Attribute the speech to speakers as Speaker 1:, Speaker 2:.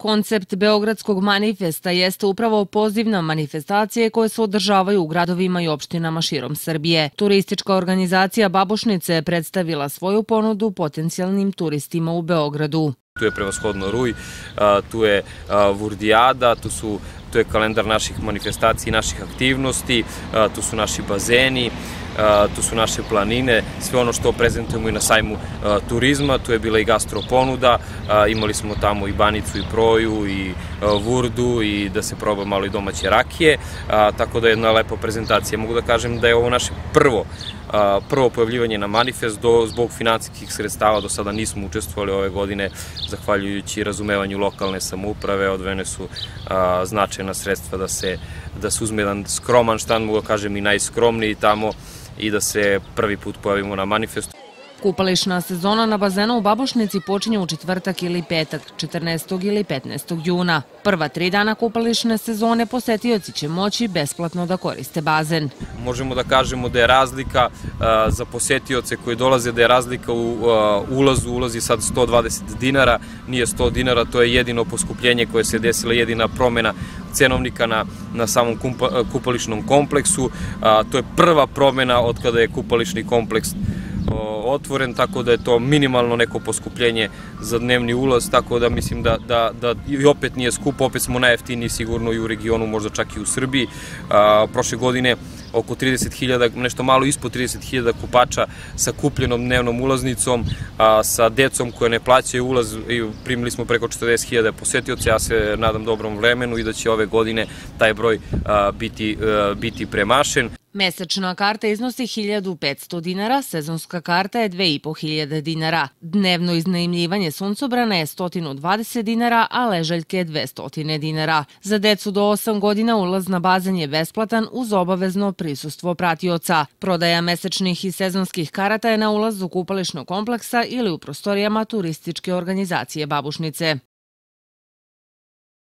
Speaker 1: Koncept Beogradskog manifesta jeste upravo poziv na manifestacije koje se održavaju u gradovima i opštinama širom Srbije. Turistička organizacija Babušnice je predstavila svoju ponudu potencijalnim turistima u Beogradu.
Speaker 2: Tu je prevashodno Ruj, tu je Vurdijada, tu su tu je kalendar naših manifestacija i naših aktivnosti, tu su naši bazeni, tu su naše planine, sve ono što prezentujemo i na sajmu turizma, tu je bila i gastro ponuda, imali smo tamo i banicu i proju i vurdu i da se proba malo i domaće rakije, tako da je jedna lepa prezentacija. Mogu da kažem da je ovo naše prvo prvo pojavljivanje na manifest do, zbog financijskih sredstava do sada nismo učestvovali ove godine zahvaljujući razumevanju lokalne samouprave odvene su a, značajna sredstva da se, da se uzme jedan skroman štan, mogu da kažem i najskromniji tamo i da se prvi put pojavimo na manifestu.
Speaker 1: Kupališna sezona na bazenu u Babušnici počinje u četvrtak ili petak, 14. ili 15. juna. Prva tri dana kupališne sezone posetioci će moći besplatno da koriste bazen.
Speaker 2: Možemo da kažemo da je razlika za posetioce koji dolaze, da je razlika u ulazu, ulazi sad 120 dinara, nije 100 dinara, to je jedino poskupljenje koje se desila, jedina promena cenovnika na, na samom kumpa, eh, kupališnom kompleksu. A, to je prva promena od kada je kupališni kompleks o, otvoren, tako da je to minimalno neko poskupljenje za dnevni ulaz, tako da mislim da, da, da i opet nije skup, opet smo najeftiniji sigurno i u regionu, možda čak i u Srbiji. A, prošle godine oko 30.000, nešto malo ispod 30.000 kupača sa kupljenom dnevnom ulaznicom, a, sa decom koje ne plaćaju ulaz i primili smo preko 40.000 posetioca. Ja se nadam dobrom vremenu i da će ove godine taj broj a, biti, a, biti premašen.
Speaker 1: Mesečna karta iznosi 1500 dinara, sezonska karta je 2500 dinara. Dnevno iznajemljivanje suncobrana je 120 dinara, a ležaljke je 200 dinara. Za decu do 8 godina ulaz na bazen je besplatan uz obavezno prisustvo pratioca. Prodaja mesečnih i sezonskih karata je na ulaz u kupališnog kompleksa ili u prostorijama turističke organizacije Babušnice.